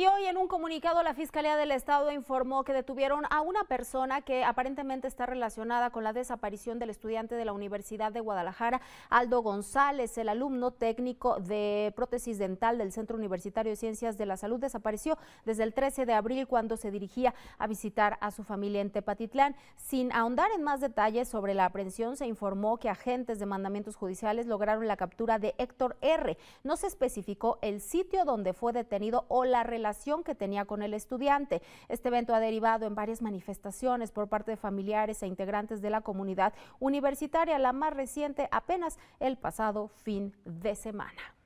Y hoy en un comunicado la Fiscalía del Estado informó que detuvieron a una persona que aparentemente está relacionada con la desaparición del estudiante de la Universidad de Guadalajara, Aldo González, el alumno técnico de prótesis dental del Centro Universitario de Ciencias de la Salud, desapareció desde el 13 de abril cuando se dirigía a visitar a su familia en Tepatitlán. Sin ahondar en más detalles sobre la aprehensión, se informó que agentes de mandamientos judiciales lograron la captura de Héctor R. No se especificó el sitio donde fue detenido o la relación que tenía con el estudiante. Este evento ha derivado en varias manifestaciones por parte de familiares e integrantes de la comunidad universitaria, la más reciente apenas el pasado fin de semana.